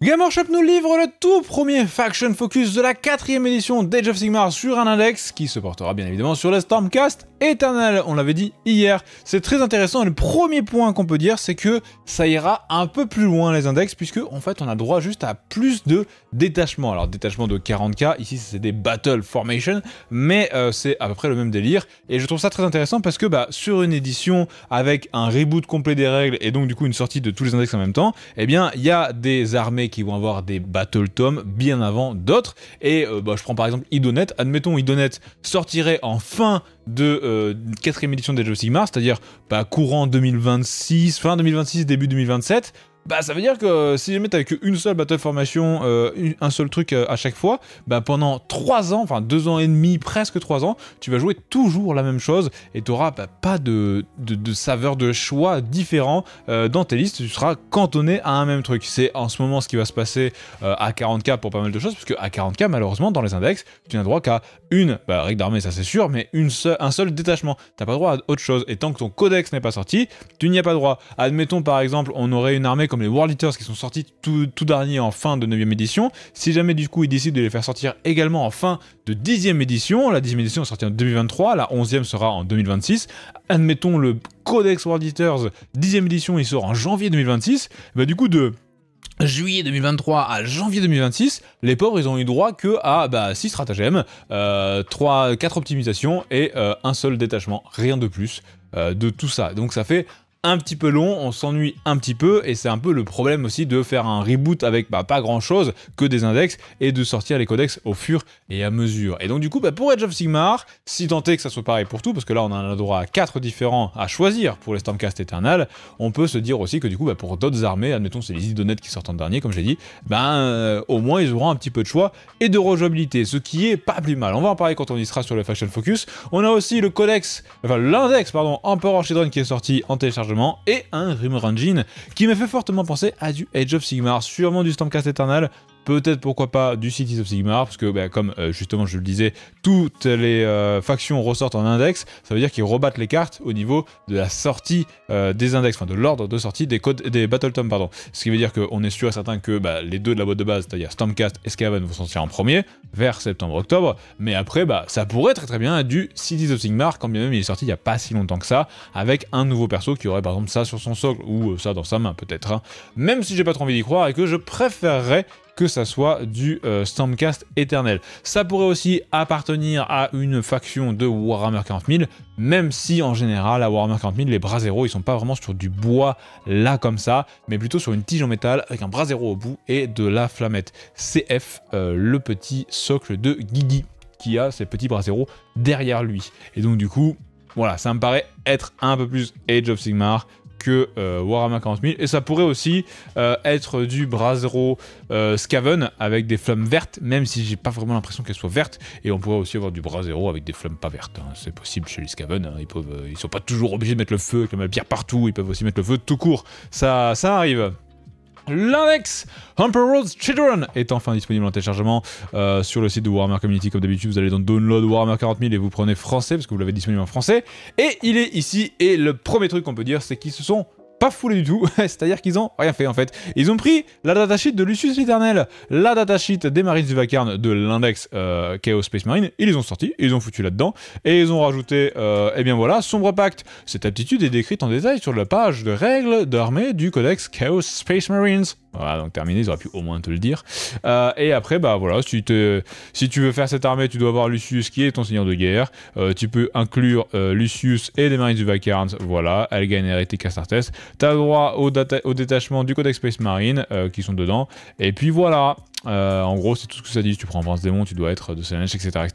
Game nous livre le tout premier Faction Focus de la quatrième édition d'Age of Sigmar sur un index, qui se portera bien évidemment sur le Stormcast Eternal, on l'avait dit hier. C'est très intéressant et le premier point qu'on peut dire, c'est que ça ira un peu plus loin les index, puisque en fait on a droit juste à plus de détachement, Alors détachement de 40k, ici c'est des Battle Formation, mais euh, c'est à peu près le même délire. Et je trouve ça très intéressant parce que bah, sur une édition avec un reboot complet des règles et donc du coup une sortie de tous les index en même temps, eh bien il y a des armées qui vont avoir des battle tomes bien avant d'autres. Et euh, bah, je prends par exemple Idonet. Admettons, Idonet sortirait en fin de euh, quatrième édition des Jeux Sigmar, c'est-à-dire bah, courant 2026, fin 2026, début 2027 bah ça veut dire que si jamais t'avais qu'une seule battle formation, euh, un seul truc euh, à chaque fois, bah pendant 3 ans, enfin 2 ans et demi, presque 3 ans, tu vas jouer toujours la même chose et t'auras bah, pas de, de, saveur de choix différent euh, dans tes listes, tu seras cantonné à un même truc. C'est en ce moment ce qui va se passer à 40k pour pas mal de choses, parce que à 40k malheureusement dans les index, tu n'as droit qu'à une, bah règle d'armée ça c'est sûr, mais une seule, un seul détachement, t'as pas droit à autre chose, et tant que ton codex n'est pas sorti, tu n'y as pas droit. Admettons par exemple on aurait une armée les World Eaters qui sont sortis tout, dernier en fin de 9 e édition. Si jamais du coup ils décident de les faire sortir également en fin de 10 e édition, la 10 e édition est sortie en 2023, la 11 e sera en 2026. Admettons le Codex World Eaters 10 e édition, il sort en janvier 2026. Bah du coup de juillet 2023 à janvier 2026, les pauvres, ils ont eu droit que à bah, 6 stratagèmes, 3, euh, 4 optimisations et euh, un seul détachement, rien de plus euh, de tout ça. Donc ça fait un petit peu long, on s'ennuie un petit peu, et c'est un peu le problème aussi de faire un reboot avec bah, pas grand chose que des index et de sortir les codex au fur et à mesure. Et donc, du coup, bah, pour Edge of Sigmar, si tant que ça soit pareil pour tout, parce que là on a un droit à 4 différents à choisir pour les Stormcast Eternal, on peut se dire aussi que du coup, bah, pour d'autres armées, admettons c'est les Idonettes qui sortent en dernier, comme j'ai dit, ben euh, au moins ils auront un petit peu de choix et de rejouabilité, ce qui est pas plus mal. On va en parler quand on y sera sur le Fashion Focus. On a aussi le codex, enfin l'index, pardon, Emperor Shedron qui est sorti en téléchargement et un Rumor Engine qui m'a fait fortement penser à du Age of Sigmar, sûrement du Stompcast Eternal, peut-être pourquoi pas du Cities of Sigmar, parce que ben comme euh, justement je le disais, toutes les euh, factions ressortent en index, ça veut dire qu'ils rebattent les cartes au niveau de la sortie euh, des index, enfin de l'ordre de sortie des, codes, des Battle Tom, pardon. Ce qui veut dire qu'on est sûr et certain que bah, les deux de la boîte de base, c'est-à-dire Stormcast et Skaven, vont sortir en premier, vers septembre-octobre, mais après, bah, ça pourrait très très bien être du Cities of Sigmar, quand bien même il est sorti il n'y a pas si longtemps que ça, avec un nouveau perso qui aurait par exemple ça sur son socle, ou ça dans sa main peut-être, hein. même si j'ai pas trop envie d'y croire et que je préférerais que ça soit du euh, Stormcast éternel. Ça pourrait aussi appartenir à une faction de Warhammer 40 000, même si en général à Warhammer 40 000, les bras zéro, ils sont pas vraiment sur du bois là comme ça, mais plutôt sur une tige en métal avec un bras zéro au bout et de la flamette CF, euh, le petit socle de gigi qui a ses petits bras zéro derrière lui. Et donc du coup, voilà, ça me paraît être un peu plus Age of Sigmar que euh, Warhammer 40 000. Et ça pourrait aussi euh, être du Brasero euh, Scaven avec des flammes vertes, même si j'ai pas vraiment l'impression qu'elles soient vertes. Et on pourrait aussi avoir du Brasero avec des flammes pas vertes. Hein. C'est possible chez les Scaven. Hein. Ils peuvent, ils sont pas toujours obligés de mettre le feu avec la pierre partout. Ils peuvent aussi mettre le feu tout court. Ça, ça arrive. L'index Humper Children est enfin disponible en téléchargement euh, sur le site de Warhammer Community. Comme d'habitude, vous allez dans Download Warhammer 40000 et vous prenez français parce que vous l'avez disponible en français. Et il est ici. Et le premier truc qu'on peut dire, c'est qu'ils se sont pas foulé du tout, c'est-à-dire qu'ils ont rien fait en fait. Ils ont pris la datasheet de Lucius l'Éternel, la datasheet des Marines du Vacarne de l'index euh, Chaos Space Marine, ils les ont sortis, ils ont foutu là-dedans, et ils ont rajouté, euh, Eh bien voilà, Sombre Pacte. Cette aptitude est décrite en détail sur la page de règles d'armée du codex Chaos Space Marines. Voilà, donc terminé, ils auraient pu au moins te le dire. Euh, et après, bah voilà, si, tu veux faire cette armée, tu dois avoir Lucius qui est ton seigneur de guerre. tu peux inclure Lucius et les marines du Vacarn, voilà, gagne et Castartes. Tu as droit au, détachement du Codex Space Marine euh, qui sont dedans. Et puis voilà. Euh, en gros, c'est tout ce que ça dit. Tu prends un prince démon, tu dois être de CNH, etc.,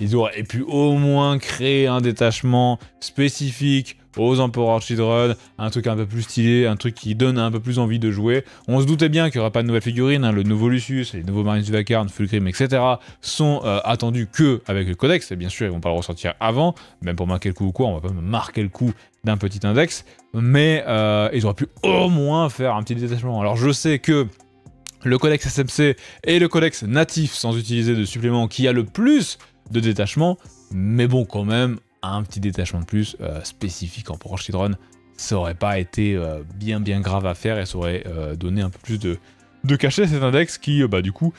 Ils auraient pu au moins créer un détachement spécifique aux Emperor Children, un truc un peu plus stylé, un truc qui donne un peu plus envie de jouer. On se doutait bien qu'il n'y aura pas de nouvelles figurines, hein. le nouveau Lucius, les nouveaux Marines du Full Fulcrim, etc. sont euh, attendus que avec le Codex, bien sûr ils vont pas le ressortir avant, même pour marquer le coup ou quoi, on va pas marquer le coup un petit index, mais euh, ils auraient pu au moins faire un petit détachement. Alors je sais que le codex SMC et le codex natif sans utiliser de supplément qui a le plus de détachement, mais bon quand même, un petit détachement de plus euh, spécifique en proche Hydron, ça aurait pas été euh, bien bien grave à faire et ça aurait donné un peu plus de, de cachet à cet index qui, bah du coup,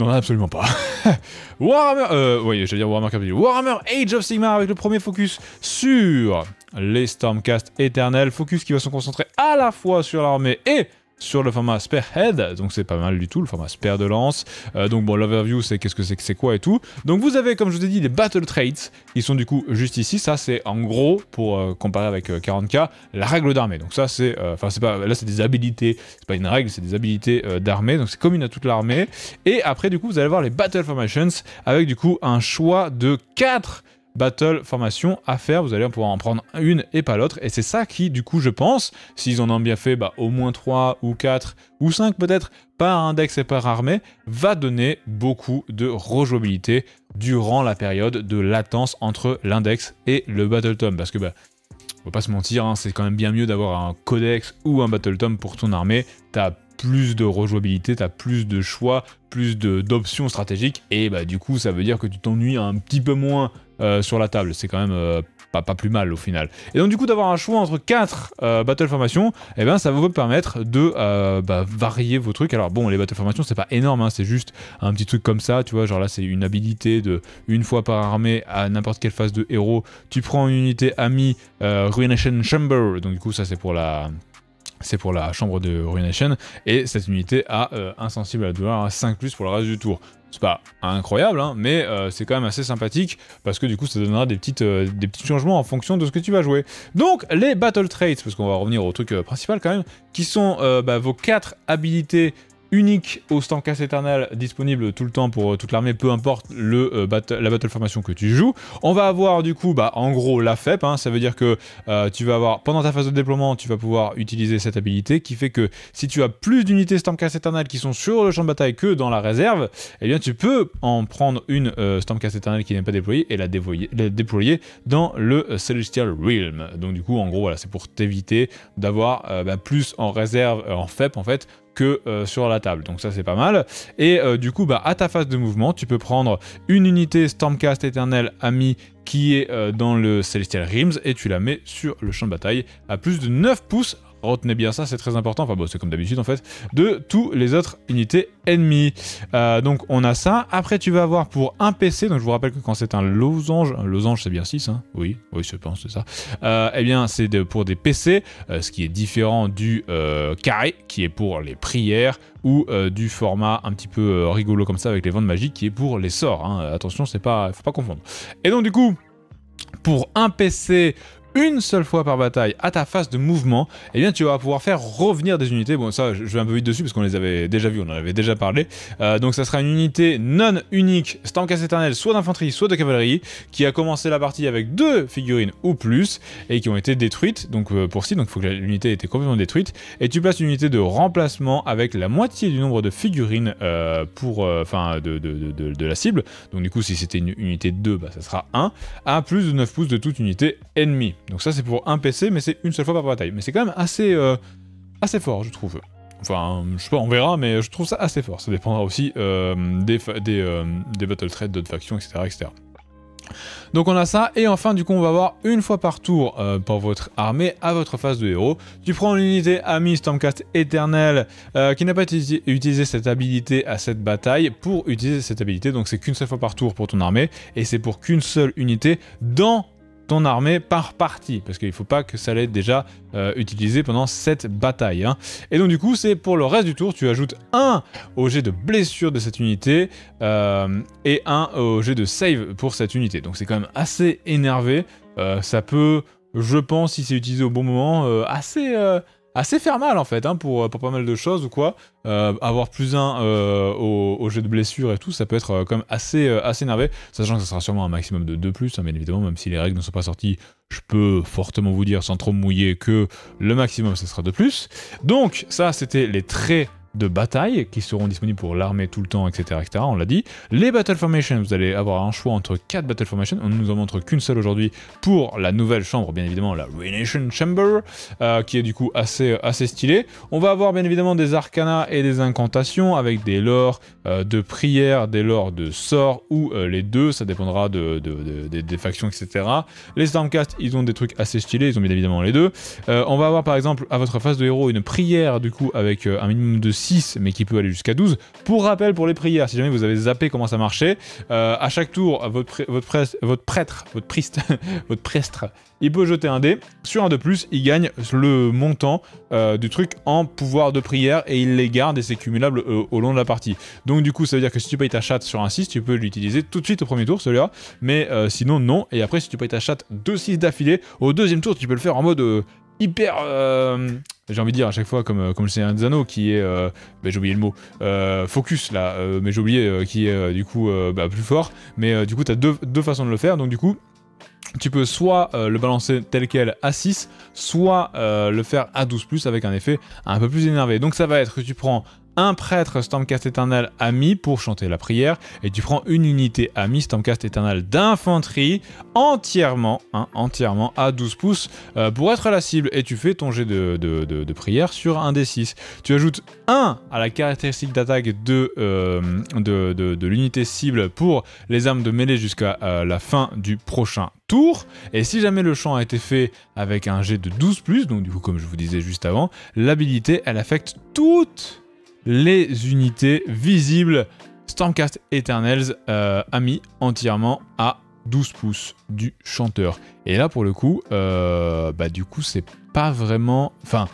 a absolument pas. Warhammer, vous je vais dire Warhammer Age of Sigmar avec le premier focus sur les Stormcast éternels. Focus qui va se concentrer à la fois sur l'armée et sur le format Spearhead, donc c'est pas mal du tout, le format Spear de lance. Euh, donc bon, l'overview, c'est qu'est-ce que c'est c'est quoi et tout. Donc vous avez, comme je vous ai dit, des Battle Traits, Ils sont du coup juste ici. Ça, c'est en gros, pour euh, comparer avec 40k, euh, la règle d'armée. Donc ça, c'est... Enfin, c'est pas... Là, c'est des habilités. C'est pas une règle, c'est des habilités d'armée. Donc c'est commune à toute l'armée. Et après, du coup, vous allez voir les Battle Formations, avec du coup un choix de 4 battle formation à faire. Vous allez pouvoir en prendre une et pas l'autre. Et c'est ça qui, du coup, je pense, s'ils en ont bien fait bah, au moins 3 ou 4 ou 5 peut-être par index et par armée, va donner beaucoup de rejouabilité durant la période de latence entre l'index et le battle tome. Parce que bah, on va pas se mentir, hein, c'est quand même bien mieux d'avoir un codex ou un battle tome pour ton armée. T'as plus de rejouabilité, t'as plus de choix, plus d'options stratégiques, et bah du coup ça veut dire que tu t'ennuies un petit peu moins euh, sur la table. C'est quand même euh, pas, plus mal au final. Et donc du coup d'avoir un choix entre 4 euh, battle formations, et eh ben ça va vous permettre de bah, varier vos trucs. Alors bon les battle formations c'est pas énorme, hein. c'est juste un petit truc comme ça, tu vois, genre là c'est une habilité de une fois par armée à n'importe quelle phase de héros, tu prends une unité amie Ruination Chamber, donc du coup ça c'est pour la c'est pour la chambre de Ruination, et cette unité a insensible euh, à la douleur, à 5 plus pour le reste du tour. C'est pas incroyable, hein, mais euh, c'est quand même assez sympathique, parce que du coup ça donnera des, petites, euh, des petits changements en fonction de ce que tu vas jouer. Donc les Battle Traits, parce qu'on va revenir au truc principal quand même, qui sont bah, vos 4 habilités unique au casse éternel disponible tout le temps pour euh, toute l'armée, peu importe le, euh, la battle formation que tu joues. On va avoir du coup, bah, en gros, la FEP, hein. ça veut dire que euh, tu vas avoir, pendant ta phase de déploiement, tu vas pouvoir utiliser cette habilité qui fait que si tu as plus d'unités casse éternel qui sont sur le champ de bataille que dans la réserve, eh bien tu peux en prendre une Cast éternel qui n'est pas déployée et la, déployer dans le Celestial Realm. Donc du coup, en gros, voilà, c'est pour t'éviter d'avoir bah, plus en réserve, en FEP en fait, euh, sur la table. Donc ça c'est pas mal. Et euh, du coup, bah, à ta phase de mouvement, tu peux prendre une unité Stormcast éternel ami qui est euh, dans le Celestial rims et tu la mets sur le champ de bataille à plus de 9 pouces retenez bien ça, c'est très important, enfin bon, c'est comme d'habitude en fait, de tous les autres unités ennemies. Euh, donc on a ça, après tu vas avoir pour un PC, donc je vous rappelle que quand c'est un losange, un losange c'est bien 6, hein oui, oui je pense c'est ça, euh, eh bien c'est de, pour des PC, euh, ce qui est différent du carré, qui est pour les prières, ou du format un petit peu rigolo comme ça avec les ventes magiques, qui est pour les sorts, hein. attention, c'est pas, faut pas confondre. Et donc du coup, pour un PC, une seule fois par bataille à ta phase de mouvement, et eh bien tu vas pouvoir faire revenir des unités. Bon, ça, je vais un peu vite dessus parce qu'on les avait déjà vus, on en avait déjà parlé. Euh, donc, ça sera une unité non unique, stand-cas éternel, soit d'infanterie, soit de cavalerie, qui a commencé la partie avec deux figurines ou plus, et qui ont été détruites. Donc, euh, pour si, donc il faut que l'unité ait été complètement détruite. Et tu places une unité de remplacement avec la moitié du nombre de figurines euh, pour, enfin, de, la cible. Donc, du coup, si c'était une unité 2, bah, ça sera 1, à plus de 9 pouces de toute unité ennemie. Donc ça c'est pour un PC, mais c'est une seule fois par bataille. Mais c'est quand même assez, euh, assez fort, je trouve. Enfin, je sais pas, on verra, mais je trouve ça assez fort. Ça dépendra aussi euh, des, euh, des, battle trades d'autres factions, etc., Donc on a ça, et enfin du coup on va avoir une fois par tour pour votre armée à votre phase de héros. Tu prends l'unité unité amie Stormcast éternel qui n'a pas utilisé, cette habilité à cette bataille pour utiliser cette habilité, donc c'est qu'une seule fois par tour pour ton armée, et c'est pour qu'une seule unité dans ton armée par partie, parce qu'il faut pas que ça l'ait déjà euh, utilisé pendant cette bataille. Hein. Et donc du coup, c'est pour le reste du tour, tu ajoutes un au jet de blessure de cette unité euh, et un au jet de save pour cette unité. Donc c'est quand même assez énervé, euh, ça peut, je pense, si c'est utilisé au bon moment, assez assez faire mal en fait hein, euh, pour, pas mal de choses ou quoi. Euh, avoir plus un euh, au, au, jeu de blessure et tout, ça peut être quand même assez, assez énervé, sachant que ça sera sûrement un maximum de 2 plus, hein, évidemment, même si les règles ne sont pas sorties, je peux fortement vous dire sans trop mouiller que le maximum ce sera 2 plus. Donc ça c'était les traits de bataille qui seront disponibles pour l'armée tout le temps, etc. etc. on l'a dit. Les Battle Formations, vous allez avoir un choix entre quatre Battle Formations. On ne nous en montre qu'une seule aujourd'hui pour la nouvelle chambre, bien évidemment, la relation Chamber, euh, qui est du coup assez, euh, assez stylée. On va avoir bien évidemment des arcanas et des incantations avec des lores euh, de prière, des lores de sorts ou les deux, ça dépendra de, des factions, etc. Les Stormcast, ils ont des trucs assez stylés, ils ont bien évidemment les deux. on va avoir par exemple à votre face de héros une prière du coup avec un minimum de 6 mais qui peut aller jusqu'à 12. Pour rappel, pour les prières, si jamais vous avez zappé comment ça marchait, euh, à chaque tour, votre, prêtre votre, prêtre, votre prêtre, votre priest, votre il peut jeter un dé. Sur un de plus, il gagne le montant euh, du truc en pouvoir de prière et il les garde et c'est cumulable euh, au long de la partie. Donc du coup, ça veut dire que si tu payes ta chatte sur un 6, tu peux l'utiliser tout de suite au premier tour, celui-là. Mais sinon, non. Et après, si tu payes ta chatte 2-6 d'affilée, au deuxième tour, tu peux le faire en mode hyper j'ai envie de dire à chaque fois comme euh, comme le Seigneur des Anneaux qui est euh, bah, j'ai oublié le mot euh, focus là mais j'ai oublié qui est du coup bah, plus fort mais du coup tu as deux, façons de le faire donc du coup tu peux soit le balancer tel quel à 6, soit le faire à 12 avec un effet un peu plus énervé. Donc ça va être que tu prends un prêtre Stormcast Eternal ami pour chanter la prière, et tu prends une unité ami Stormcast Eternal d'infanterie entièrement, hein, entièrement à 12 pouces euh, pour être la cible, et tu fais ton jet de, prière sur un des 6. Tu ajoutes 1 à la caractéristique d'attaque euh, de, l'unité cible pour les armes de mêlée jusqu'à euh, la fin du prochain tour. Et si jamais le chant a été fait avec un jet de 12+, donc du coup comme je vous disais juste avant, l'habilité elle affecte toutes les unités visibles. Stormcast Eternals euh, a mis entièrement à 12 pouces du chanteur. Et là, pour le coup, euh, bah, du coup, c'est pas vraiment. Enfin,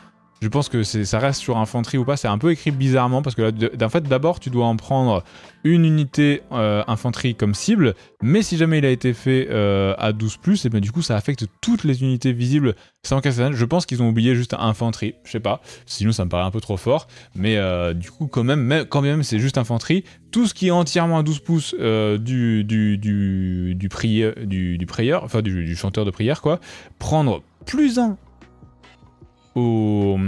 je pense que ça reste sur infanterie ou pas. C'est un peu écrit bizarrement parce que là, fait, d'abord, tu dois en prendre une unité euh, infanterie comme cible, mais si jamais il a été fait euh, à 12 et bien du coup, ça affecte toutes les unités visibles sans cas. Je pense qu'ils ont oublié juste infanterie, je sais pas. Sinon, ça me paraît un peu trop fort, mais euh, du coup, quand même, quand même, c'est juste infanterie. Tout ce qui est entièrement à 12 pouces du du du du, enfin du, chanteur de prière, quoi, prendre plus un aux,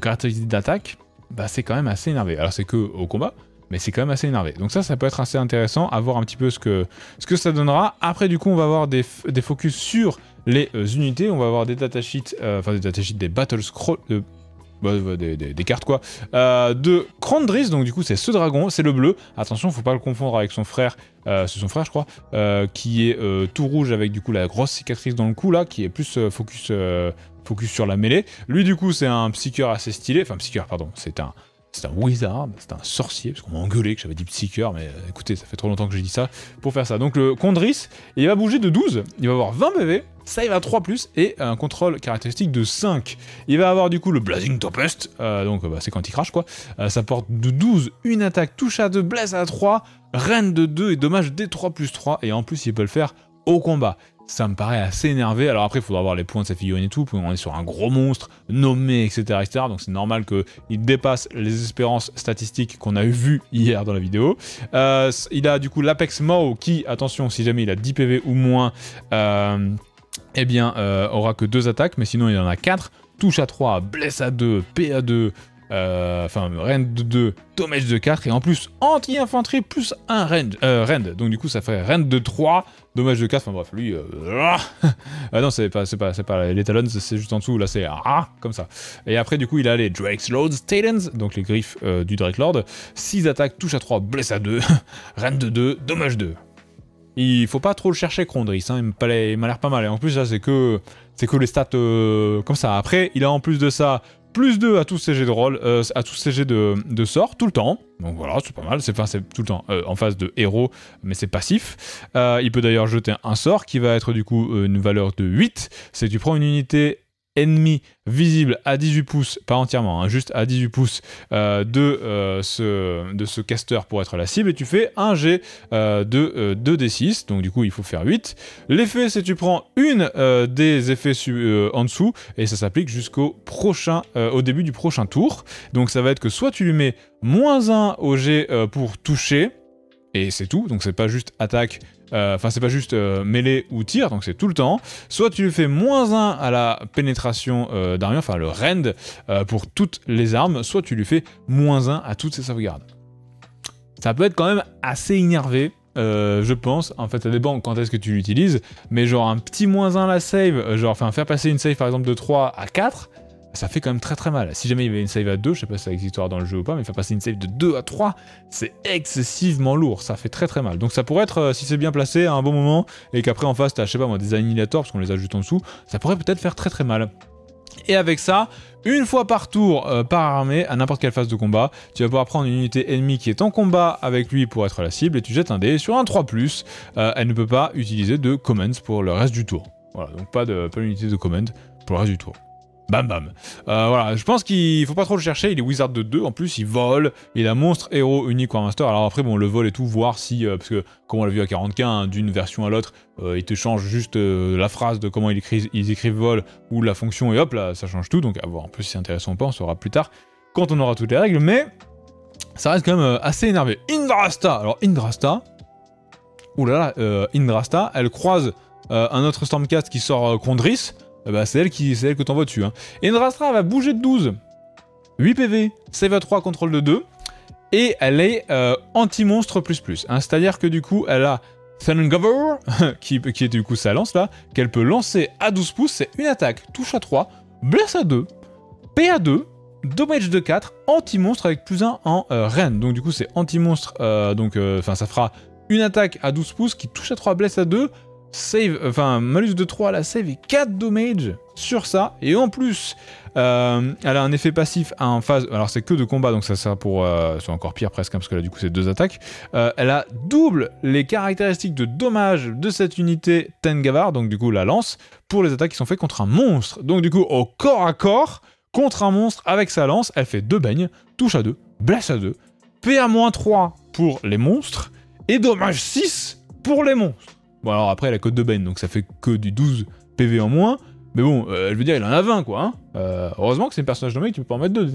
caractéristiques d'attaque, bah c'est quand même assez énervé. Alors c'est que au combat, mais c'est quand même assez énervé. Donc ça, ça peut être assez intéressant à voir un petit peu ce que, ce que ça donnera. Après, du coup, on va avoir des, focus sur les euh, unités, on va avoir des datasheets, euh, enfin des datasheets, des battle scroll, bah, des, des, cartes quoi, euh, de Krandris donc du coup c'est ce dragon, c'est le bleu, attention faut pas le confondre avec son frère, c'est son frère je crois, qui est tout rouge avec du coup la grosse cicatrice dans le cou là, qui est plus focus focus sur la mêlée. Lui, du coup, c'est un psycheur assez stylé. Enfin, psycheur, pardon, c'est un, un wizard, c'est un sorcier, parce qu'on m'a engueulé que j'avais dit psycheur, mais euh, écoutez, ça fait trop longtemps que j'ai dit ça, pour faire ça. Donc le Condris, il va bouger de 12, il va avoir 20 PV, ça il va 3 et un contrôle caractéristique de 5. Il va avoir du coup le Blazing Tempest, euh, donc bah, c'est quand il crash quoi, euh, ça porte de 12, une attaque, touche à 2, blesse à 3, reine de 2 et dommage des 3 plus 3, et en plus il peut le faire au combat ça me paraît assez énervé. Alors après, il faudra voir les points de sa figurine et tout. On est sur un gros monstre nommé, etc. donc c'est normal qu'il dépasse les espérances statistiques qu'on a vu hier dans la vidéo. Euh, il a du coup l'Apex Mao qui, attention, si jamais il a 10 PV ou moins, euh, eh bien, euh, aura que 2 attaques. Mais sinon, il en a 4. Touche à 3, blesse à 2, pa 2, enfin rend de 2, dommage de 4 et en plus anti-infanterie plus un rend, rend, Donc du coup ça ferait rend de 3 Dommage de casse, enfin bref, lui... Euh, ah non, c'est pas, pas, pas les Talons, c'est juste en dessous, là c'est... Ah, comme ça. Et après, du coup, il a les Drake's Lords Talons, donc les griffes euh, du Drake Lord. 6 attaques, touche à 3, blesse à 2, reine de 2, dommage 2. Il faut pas trop le chercher, Crondris, hein, il m'a l'air pas mal. Et en plus, là, c'est que, que les stats euh, comme ça. Après, il a en plus de ça plus 2 à tous ces jets de rôle, euh, à tous ces jets de, de tout le temps. Donc voilà, c'est pas mal, c'est tout le temps euh, en face de héros, mais c'est passif. Euh, il peut d'ailleurs jeter un sort qui va être du coup une valeur de 8. C'est tu prends une unité ennemi visible à 18 pouces, pas entièrement, hein, juste à 18 pouces euh, de, euh, ce, de ce caster pour être la cible, et tu fais un G euh, de 2D6, donc du coup il faut faire 8. L'effet, c'est tu prends une des effets en dessous, et ça s'applique jusqu'au prochain, au début du prochain tour. Donc ça va être que soit tu lui mets moins 1 au G pour toucher, et c'est tout. Donc c'est pas juste attaque, euh, enfin c'est pas juste euh, mêlée ou tir, donc c'est tout le temps. Soit tu lui fais moins 1 à la pénétration euh, d'armure, enfin le rend pour toutes les armes, soit tu lui fais moins 1 à toutes ses sauvegardes. Ça peut être quand même assez énervé. je pense, en fait ça dépend quand est-ce que tu l'utilises, mais genre un petit moins 1 à la save, genre faire passer une save par exemple de 3 à 4, ça fait quand même très très mal. Si jamais il y avait une save à 2, je sais pas si ça existe dans le jeu ou pas, mais il faire passer une save de 2 à 3, c'est excessivement lourd, ça fait très très mal. Donc ça pourrait être, euh, si c'est bien placé à un bon moment, et qu'après en face t'as, je sais pas moi, des annihilateurs, parce qu'on les ajoute en dessous, ça pourrait peut-être faire très très mal. Et avec ça, une fois par tour, euh, par armée, à n'importe quelle phase de combat, tu vas pouvoir prendre une unité ennemie qui est en combat avec lui pour être la cible, et tu jettes un dé sur un 3+, euh, elle ne peut pas utiliser de commands pour le reste du tour. Voilà, donc pas d'unité de, pas de pour le reste du tour. Bam bam. Euh, voilà, je pense qu'il faut pas trop le chercher. Il est wizard de 2 en plus, il vole. Il a monstre héros unique en master. Alors après, bon, le vol et tout, voir si. Euh, parce que, comme on l'a vu à 45, hein, d'une version à l'autre, euh, il te change juste la phrase de comment ils écrivent, ils écrivent vol ou la fonction et hop, là, ça change tout. Donc à voir un peu si c'est intéressant ou pas, on saura plus tard quand on aura toutes les règles. Mais ça reste quand même assez énervé. Indrasta Alors Indrasta. Oulala, là là, Indrasta, elle croise un autre Stormcast qui sort Condris. Bah, c'est elle, que t'en que t'envoies dessus. Hein. Endrastra va bouger de 12. 8 PV, save à 3, contrôle de 2. Et elle est euh, anti-monstre plus plus. Hein. C'est-à-dire que du coup, elle a Thungover, qui, qui est du coup sa lance là, qu'elle peut lancer à 12 pouces. C'est une attaque, touche à 3, blesse à 2, PA 2, damage de 4, anti-monstre avec plus 1 en euh, Donc du coup c'est anti-monstre, euh, donc euh, enfin ça fera une attaque à 12 pouces qui touche à 3, blesse à 2, save, enfin malus de 3 à la save et 4 damage sur ça. Et en plus, euh, elle a un effet passif à un phase. Alors c'est que de combat, donc ça sert pour. Euh, c'est encore pire presque, hein, parce que là du coup c'est deux attaques. Euh, elle a double les caractéristiques de dommage de cette unité Tengavar, donc du coup la lance, pour les attaques qui sont faites contre un monstre. Donc du coup, au corps à corps, contre un monstre avec sa lance, elle fait deux baignes, touche à 2, blesse à 2, PA-3 pour les monstres, et dommage 6 pour les monstres. Bon, alors après, la côte de Ben, donc ça fait que du 12 PV en moins. Mais bon, euh, je veux dire, il en a 20, quoi. Hein. Euh, heureusement que c'est un personnage nommé, tu peux pas en mettre deux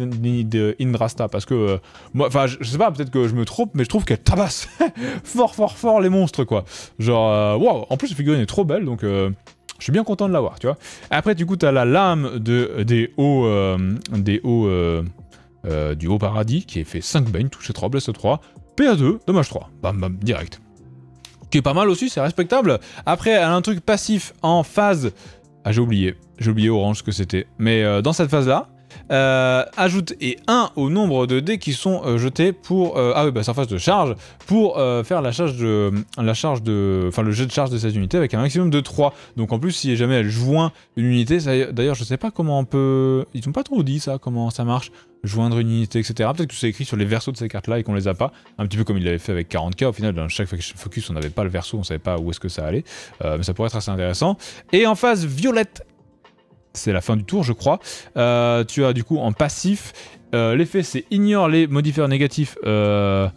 d'Indrasta, parce que... Euh, moi, enfin, je, sais pas, peut-être que je me trompe, mais je trouve qu'elle tabasse fort, fort, fort les monstres, quoi. Genre, waouh, en plus, la figurine est trop belle, donc... je suis bien content de l'avoir, tu vois. Après, du coup, t'as la lame de, des hauts... des hauts... du haut paradis, qui est fait 5 bains, touché 3, blesse 3, PA2, dommage 3. Bam, bam, direct c'est pas mal aussi, c'est respectable. Après, elle a un truc passif en phase... Ah, j'ai oublié. J'ai oublié orange ce que c'était. Mais euh, dans cette phase-là, euh, ajoute et 1 au nombre de dés qui sont euh, jetés pour euh, ah oui bah surface de charge pour faire la charge de la charge de enfin le jet de charge de cette unités avec un maximum de 3 donc en plus si jamais elle joint une unité d'ailleurs je sais pas comment on peut ils ont pas trop dit ça comment ça marche joindre une unité etc peut-être que c'est écrit sur les versos de ces cartes là et qu'on les a pas un petit peu comme il l'avaient fait avec 40k au final dans chaque focus on n'avait pas le verso on savait pas où est-ce que ça allait mais ça pourrait être assez intéressant et en phase violette c'est la fin du tour, je crois. Euh, tu as du coup en passif, euh, l'effet c'est ignore les modifères négatifs euh,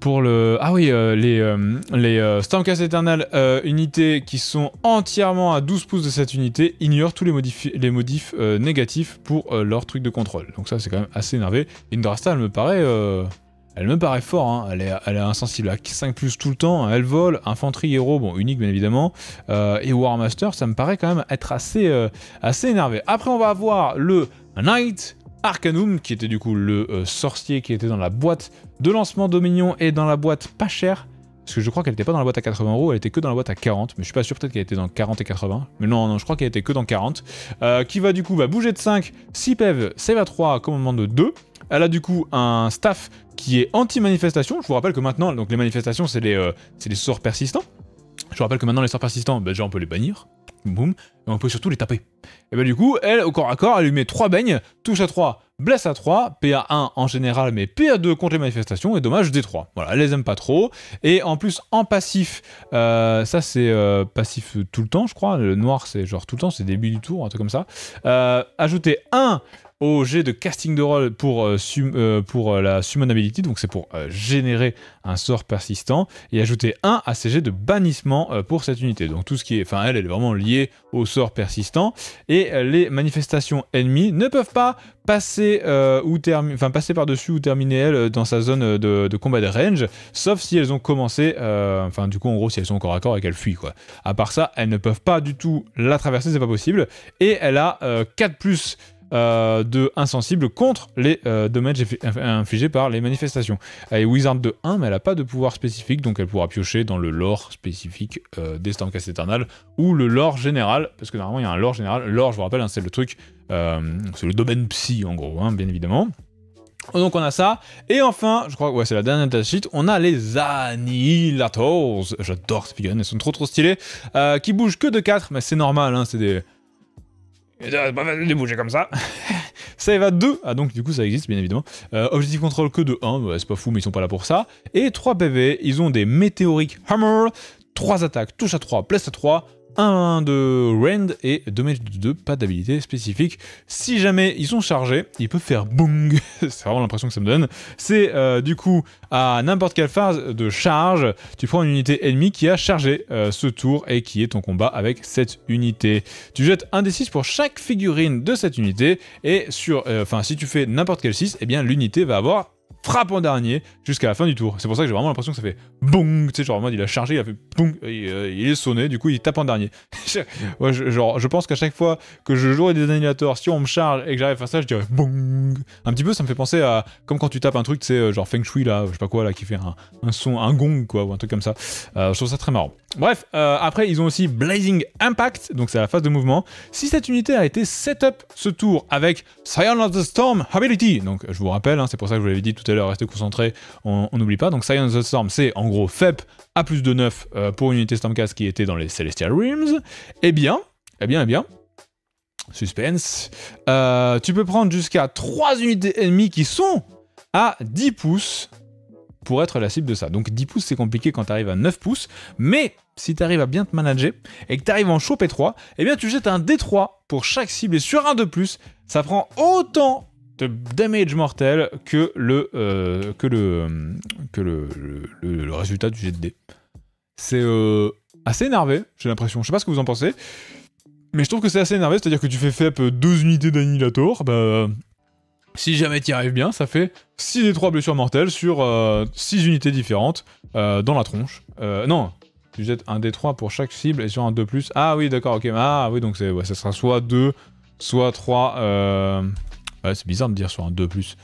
pour le. Ah oui, les, les Stormcast Eternal unités qui sont entièrement à 12 pouces de cette unité ignore tous les, les modifs négatifs pour leur truc de contrôle. Donc ça, c'est quand même assez énervé. Indrasta, me paraît elle me paraît fort, hein. elle, est, insensible à 5 plus tout le temps, elle vole, infanterie, héros, bon unique bien évidemment, euh, et War Master, ça me paraît quand même être assez, euh, assez énervé. Après on va avoir le Knight Arcanum, qui était du coup le euh, sorcier qui était dans la boîte de lancement Dominion et dans la boîte pas chère, parce que je crois qu'elle n'était pas dans la boîte à 80 euros, elle était que dans la boîte à 40. Mais je suis pas sûr peut-être qu'elle était dans 40 et 80. Mais non, non, je crois qu'elle était que dans 40. qui va du coup va bouger de 5, 6 PEV, save à 3, commandement de 2. Elle a du coup un staff qui est anti-manifestation. Je vous rappelle que maintenant, donc les manifestations, c'est les, euh, les sorts persistants. Je vous rappelle que maintenant, les sorts persistants, ben, déjà, on peut les bannir. Boum. Et on peut surtout les taper. Et bah, du coup, elle, au corps à corps, elle lui met 3 beignes, touche à 3, blesse à 3, PA1 en général, mais PA2 contre les manifestations, et dommage des 3 Voilà, elle les aime pas trop. Et en plus, en passif, euh, ça c'est euh, passif tout le temps, je crois. Le noir, c'est genre tout le temps, c'est début du tour, un truc comme ça. Euh, ajouter 1 au jet de casting de rôle pour, euh, euh, euh, la la summonability, donc c'est pour générer un sort persistant, et ajouter un à de bannissement pour cette unité. Donc tout ce qui est... Enfin, elle, elle est vraiment liée au sort persistant, et les manifestations ennemies ne peuvent pas passer, ou enfin, passer par-dessus ou terminer elle dans sa zone de, combat de range, sauf si elles ont commencé... Enfin, du coup, en gros, si elles sont encore à corps et qu'elles fuient, quoi. À part ça, elles ne peuvent pas du tout la traverser, c'est pas possible, et elle a 4 plus euh, de insensible contre les euh, dommages euh, infligés par les manifestations. Elle est wizard de 1, mais elle n'a pas de pouvoir spécifique, donc elle pourra piocher dans le lore spécifique des Stormcast Eternal ou le lore général, parce que normalement il y a un lore général. Lore, je vous rappelle, hein, c'est le truc, c'est le domaine psy en gros, hein, bien évidemment. Donc on a ça. Et enfin, je crois que ouais, c'est la dernière tâche, suite, on a les Annihilators. J'adore ces figurines, elles sont trop trop stylées. qui bougent que de 4, mais c'est normal, hein, c'est des, c'est pas euh, bah, de bouger comme ça. ça va 2. Ah donc du coup ça existe bien évidemment. Euh, objectif contrôle que de 1, c'est pas fou mais ils sont pas là pour ça. Et 3 PV, ils ont des météoriques hammer, 3 attaques, touche à 3, place à 3, 1 de rend et damage de 2, pas d'habilité spécifique. Si jamais ils sont chargés, ils peuvent faire boung. c'est vraiment l'impression que ça me donne. C'est euh, du coup à n'importe quelle phase de charge, tu prends une unité ennemie qui a chargé euh, ce tour et qui est ton combat avec cette unité. Tu jettes un des 6 pour chaque figurine de cette unité et sur, euh, enfin si tu fais n'importe quel 6, et eh bien l'unité va avoir frappe en dernier jusqu'à la fin du tour. C'est pour ça que j'ai vraiment l'impression que ça fait boum, tu sais, genre en mode il a chargé, il a fait boum, euh, il est sonné, du coup il tape en dernier. genre, je pense qu'à chaque fois que je joue des annihilateurs, si on me charge et que j'arrive à faire ça, je dirais boum. Un petit peu, ça me fait penser à comme quand tu tapes un truc, tu sais, euh, genre Feng Shui là, je sais pas quoi là, qui fait un, son, un gong quoi, ou un truc comme ça. Euh, je trouve ça très marrant. Bref, après ils ont aussi Blazing Impact, donc c'est la phase de mouvement. Si cette unité a été set up ce tour avec Scion of the Storm Ability, donc je vous rappelle, hein, c'est pour ça que je vous l'avais dit tout à l'heure alors on n'oublie pas. Donc Science of Storm, c'est en gros FEP à plus de 9 euh, pour une unité Stormcast qui était dans les Celestial Realms. Eh bien, eh bien, eh bien, suspense, euh, tu peux prendre jusqu'à trois unités ennemies qui sont à 10 pouces pour être la cible de ça. Donc 10 pouces, c'est compliqué quand tu arrives à 9 pouces, mais si tu arrives à bien te manager et que tu arrives en choper 3, eh bien tu jettes un D3 pour chaque cible et sur un de plus, ça prend autant de damage mortel que le, euh, que le, que le, résultat du jet de C'est euh, assez énervé, j'ai l'impression. Je sais pas ce que vous en pensez. Mais je trouve que c'est assez énervé, c'est-à-dire que tu fais FEP euh, deux unités d'annihilator, bah, si jamais tu arrives bien, ça fait 6 des 3 blessures mortelles sur 6 unités différentes dans la tronche. Euh, non, tu jettes un des 3 pour chaque cible et sur un 2 plus. Ah oui, d'accord, ok. Ah oui, donc ça sera soit 2, soit 3. Ouais, c'est bizarre de dire sur un 2 plus.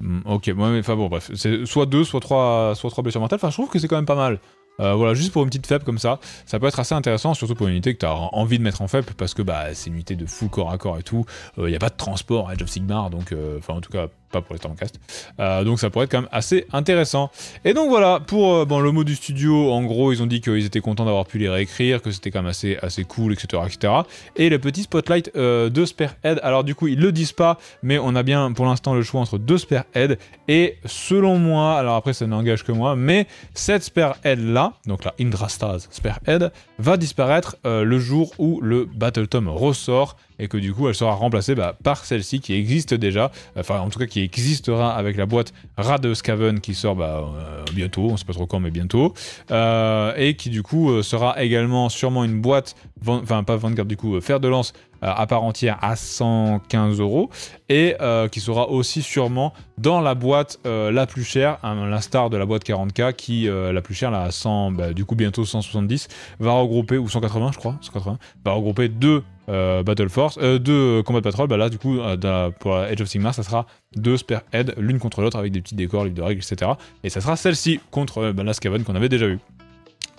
Hmm, ok, mais enfin bon, bref. C'est soit 2, soit 3, soit 3 blessures mentales. Enfin, je trouve que c'est quand même pas mal. Euh, voilà, juste pour une petite faible comme ça, ça peut être assez intéressant, surtout pour une unité que tu as envie de mettre en faible, parce que bah, c'est une unité de fou, corps à corps et tout, il euh, n'y a pas de transport, Edge of Sigmar, donc, euh, enfin en tout cas, pas pour les Stormcast. cast. Euh, donc ça pourrait être quand même assez intéressant. Et donc voilà, pour euh, le mot du studio, en gros, ils ont dit qu'ils étaient contents d'avoir pu les réécrire, que c'était quand même assez, assez cool, etc. etc. Et le petit spotlight euh, de Spearhead, alors du coup, ils le disent pas, mais on a bien pour l'instant le choix entre deux Spearhead, et selon moi, alors après ça n'engage que moi, mais cette sparehead là donc la Indrastas Sparehead, va disparaître euh, le jour où le Battle ressort, et que du coup elle sera remplacée bah, par celle-ci qui existe déjà, enfin en tout cas qui existera avec la boîte Rad Scaven qui sort bah, euh, bientôt, on sait pas trop quand mais bientôt, euh, et qui du coup euh, sera également sûrement une boîte, enfin pas Vanguard du coup, fer de lance à part entière à 115 euros et qui sera aussi sûrement dans la boîte la plus chère, la l'instar de la boîte bah, 40K qui la plus chère là à 100, du coup bientôt 170 va regrouper ou 180 je crois, 180 va regrouper deux euh, Battle Force, euh, de euh, Combat Patrol, bah là du coup euh, pour Edge of Sigmar ça sera deux Spearhead l'une contre l'autre avec des petits décors, livres de règles, etc. Et ça sera celle-ci contre bah, la Skaven qu'on avait déjà eu.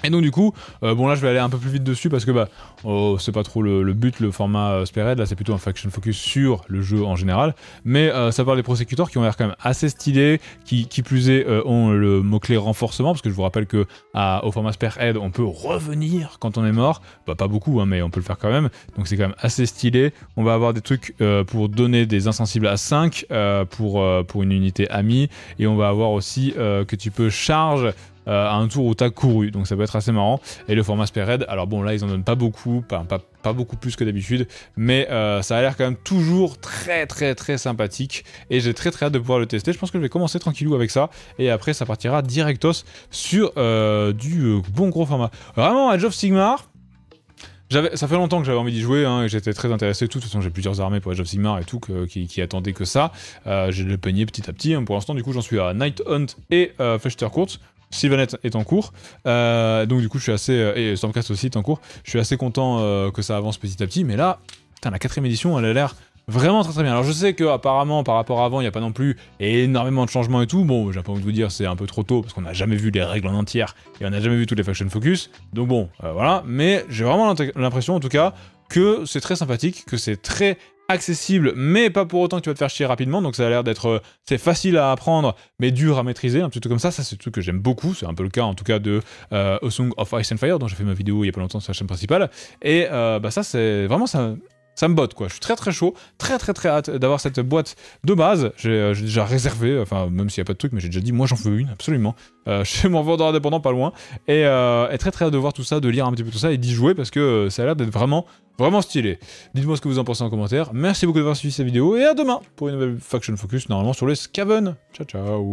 Et donc du coup, euh, bon là je vais aller un peu plus vite dessus parce que bah oh, c'est pas trop le, but, le format euh, là c'est plutôt un faction focus sur le jeu en général, mais savoir euh, ça parle des qui ont l'air quand même assez stylé, qui, plus est euh, ont le mot-clé renforcement, parce que je vous rappelle que au format Spearhead on peut revenir quand on est mort, bah, pas beaucoup hein, mais on peut le faire quand même, donc c'est quand même assez stylé, on va avoir des trucs pour donner des insensibles à 5 pour, pour une unité amie, et on va avoir aussi que tu peux charge euh, à un tour où t'as couru. Donc ça peut être assez marrant. Et le format Spearhead, alors bon là ils en donnent pas beaucoup, pas, beaucoup plus que d'habitude, mais euh, ça a l'air quand même toujours très très très sympathique. Et j'ai très très hâte de pouvoir le tester. Je pense que je vais commencer tranquillou avec ça. Et après ça partira directos sur euh, du bon gros format. Vraiment Age of Sigmar, ça fait longtemps que j'avais envie d'y jouer, hein, et j'étais très intéressé. De toute façon, j'ai plusieurs armées pour Age of Sigmar et tout qui, attendaient que ça. j'ai le peigné petit à petit. Hein. Pour l'instant, du coup, j'en suis à Night Hunt et euh, Court. Sylvanette est en cours, euh, donc du coup je suis assez, euh, et Stormcast aussi est en cours, je suis assez content euh, que ça avance petit à petit, mais là, putain, la quatrième édition, elle a l'air vraiment très très bien. Alors je sais que apparemment par rapport à avant, il n'y a pas non plus énormément de changements et tout. Bon, j'ai pas envie de vous dire, c'est un peu trop tôt parce qu'on n'a jamais vu les règles en entière et on n'a jamais vu tous les faction focus. Donc bon, voilà. Mais j'ai vraiment l'impression en tout cas que c'est très sympathique, que c'est très accessible, mais pas pour autant que tu vas te faire chier rapidement. Donc ça a l'air d'être, euh, c'est facile à apprendre, mais dur à maîtriser, un petit truc comme ça. Ça c'est tout truc que j'aime beaucoup. C'est un peu le cas en tout cas de euh, Osung of Ice and Fire, dont j'ai fait ma vidéo il y a pas longtemps sur la chaîne principale. Et euh, bah ça c'est vraiment ça ça me botte quoi. Je suis très très chaud, très très très hâte d'avoir cette boîte de base. J'ai euh, déjà réservé, euh, enfin même s'il n'y a pas de truc, mais j'ai déjà dit moi j'en veux une absolument. Euh, chez mon vendeur indépendant pas loin. Et, très très hâte de voir tout ça, de lire un petit peu tout ça et d'y jouer parce que ça a l'air d'être vraiment vraiment stylé. Dites-moi ce que vous en pensez en commentaire. Merci beaucoup d'avoir suivi cette vidéo et à demain pour une nouvelle Faction Focus normalement sur les Scaven. Ciao ciao